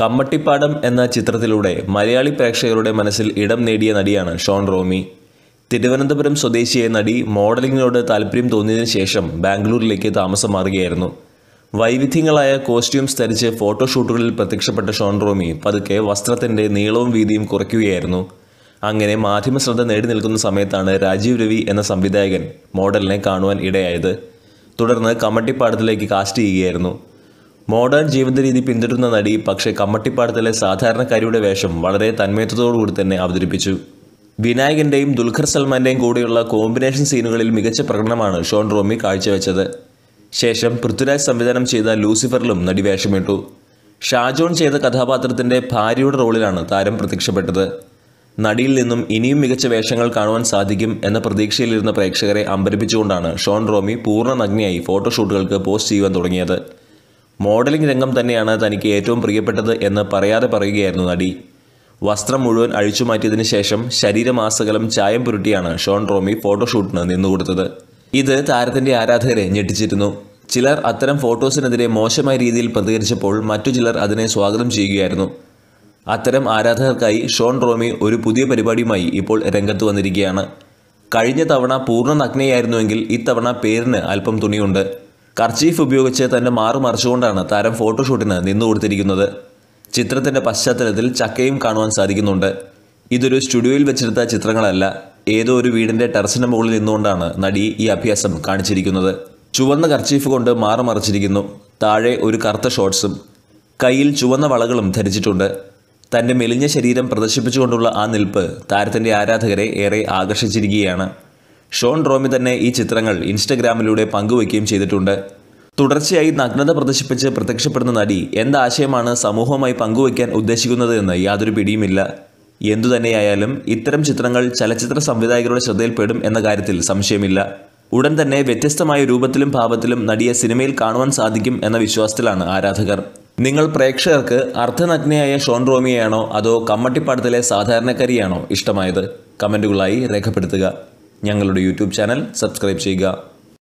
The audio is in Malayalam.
കമ്മട്ടിപ്പാടം എന്ന ചിത്രത്തിലൂടെ മലയാളി പ്രേക്ഷകരുടെ മനസ്സിൽ ഇടം നേടിയ നടിയാണ് ഷോൺ റോമി തിരുവനന്തപുരം സ്വദേശിയായ നടി മോഡലിങ്ങിനോട് താല്പര്യം തോന്നിയതിനു ശേഷം ബാംഗ്ലൂരിലേക്ക് താമസം മാറുകയായിരുന്നു വൈവിധ്യങ്ങളായ കോസ്റ്റ്യൂംസ് ധരിച്ച് ഫോട്ടോഷൂട്ടുകളിൽ പ്രത്യക്ഷപ്പെട്ട ഷോൺ റോമി പതുക്കെ വസ്ത്രത്തിൻ്റെ നീളവും വീതിയും കുറയ്ക്കുകയായിരുന്നു അങ്ങനെ മാധ്യമ ശ്രദ്ധ നേടി നിൽക്കുന്ന സമയത്താണ് രാജീവ് രവി എന്ന സംവിധായകൻ മോഡലിനെ കാണുവാൻ ഇടയായത് തുടർന്ന് കമ്മട്ടിപ്പാടത്തിലേക്ക് കാസ്റ്റ് ചെയ്യുകയായിരുന്നു മോഡേൺ ജീവിത രീതി പിന്തുടരുന്ന നടി പക്ഷേ കമ്മട്ടിപ്പാടത്തിലെ സാധാരണക്കാരിയുടെ വേഷം വളരെ തന്മയത്വത്തോടുകൂടി തന്നെ അവതരിപ്പിച്ചു വിനായകന്റെയും ദുൽഖർ സൽമാന്റെയും കൂടെയുള്ള കോമ്പിനേഷൻ സീനുകളിൽ മികച്ച പ്രകടനമാണ് ഷോൺ റോമി കാഴ്ചവെച്ചത് ശേഷം പൃഥ്വിരാജ് സംവിധാനം ചെയ്ത ലൂസിഫറിലും നടി വേഷമിട്ടു ഷാജോൺ ചെയ്ത കഥാപാത്രത്തിന്റെ ഭാര്യയുടെ റോളിലാണ് താരം പ്രത്യക്ഷപ്പെട്ടത് നടിയിൽ നിന്നും ഇനിയും മികച്ച വേഷങ്ങൾ കാണുവാൻ സാധിക്കും എന്ന പ്രതീക്ഷയിലിരുന്ന പ്രേക്ഷകരെ അമ്പരിപ്പിച്ചുകൊണ്ടാണ് ഷോൺ റോമി പൂർണ്ണ നഗ്നയായി ഫോട്ടോഷൂട്ടുകൾക്ക് പോസ്റ്റ് ചെയ്യുവാൻ തുടങ്ങിയത് മോഡലിംഗ് രംഗം തന്നെയാണ് തനിക്ക് ഏറ്റവും പ്രിയപ്പെട്ടത് എന്ന് പറയാതെ പറയുകയായിരുന്നു നടി വസ്ത്രം മുഴുവൻ അഴിച്ചുമാറ്റിയതിനു ശേഷം ശരീരമാസകലം ചായം പുരുട്ടിയാണ് ഷോൺ റോമി ഫോട്ടോഷൂട്ടിന് നിന്നുകൊടുത്തത് ഇത് താരത്തിന്റെ ആരാധകരെ ഞെട്ടിച്ചിരുന്നു ചിലർ അത്തരം ഫോട്ടോസിനെതിരെ മോശമായ രീതിയിൽ പ്രതികരിച്ചപ്പോൾ മറ്റു ചിലർ അതിനെ സ്വാഗതം ചെയ്യുകയായിരുന്നു അത്തരം ആരാധകർക്കായി ഷോൺ റോമി ഒരു പുതിയ പരിപാടിയുമായി ഇപ്പോൾ രംഗത്ത് വന്നിരിക്കുകയാണ് കഴിഞ്ഞ തവണ പൂർണ്ണ നഗ്നയായിരുന്നുവെങ്കിൽ ഇത്തവണ പേരിന് അല്പം തുണിയുണ്ട് കർച്ചീഫ് ഉപയോഗിച്ച് തന്നെ മാറുമറിച്ചുകൊണ്ടാണ് താരം ഫോട്ടോഷൂട്ടിന് നിന്നു കൊടുത്തിരിക്കുന്നത് ചിത്രത്തിൻ്റെ പശ്ചാത്തലത്തിൽ ചക്കയും കാണുവാൻ സാധിക്കുന്നുണ്ട് ഇതൊരു സ്റ്റുഡിയോയിൽ വെച്ചെടുത്ത ചിത്രങ്ങളല്ല ഏതോ ഒരു വീടിൻ്റെ ടെറസിന് മുകളിൽ നിന്നുകൊണ്ടാണ് നടി ഈ അഭ്യാസം കാണിച്ചിരിക്കുന്നത് ചുവന്ന കർച്ചീഫ് കൊണ്ട് മാറുമറിച്ചിരിക്കുന്നു താഴെ ഒരു കറുത്ത ഷോർട്സും കയ്യിൽ ചുവന്ന വളകളും ധരിച്ചിട്ടുണ്ട് തൻ്റെ മെലിഞ്ഞ ശരീരം പ്രദർശിപ്പിച്ചുകൊണ്ടുള്ള ആ നിൽപ്പ് താരത്തിൻ്റെ ആരാധകരെ ഏറെ ആകർഷിച്ചിരിക്കുകയാണ് ഷോൺ റോമി തന്നെ ഈ ചിത്രങ്ങൾ ഇൻസ്റ്റഗ്രാമിലൂടെ പങ്കുവയ്ക്കുകയും ചെയ്തിട്ടുണ്ട് തുടർച്ചയായി നഗ്നത പ്രദർശിപ്പിച്ച് പ്രത്യക്ഷപ്പെടുന്ന നടി എന്താശയമാണ് സമൂഹവുമായി പങ്കുവയ്ക്കാൻ ഉദ്ദേശിക്കുന്നത് എന്ന് യാതൊരു പിടിയുമില്ല എന്തുതന്നെയായാലും ഇത്തരം ചിത്രങ്ങൾ ചലച്ചിത്ര സംവിധായകരുടെ ശ്രദ്ധയിൽപ്പെടും എന്ന കാര്യത്തിൽ സംശയമില്ല ഉടൻ തന്നെ വ്യത്യസ്തമായ രൂപത്തിലും ഭാവത്തിലും നടിയെ സിനിമയിൽ കാണുവാൻ സാധിക്കും എന്ന വിശ്വാസത്തിലാണ് ആരാധകർ നിങ്ങൾ പ്രേക്ഷകർക്ക് അർദ്ധനഗ്നയായ ഷോൺ റോമിയാണോ അതോ കമ്മട്ടിപ്പാടത്തിലെ സാധാരണക്കാരിയാണോ ഇഷ്ടമായത് കമൻറ്റുകളായി രേഖപ്പെടുത്തുക ഞങ്ങളുടെ യൂട്യൂബ് ചാനൽ സബ്സ്ക്രൈബ് ചെയ്യുക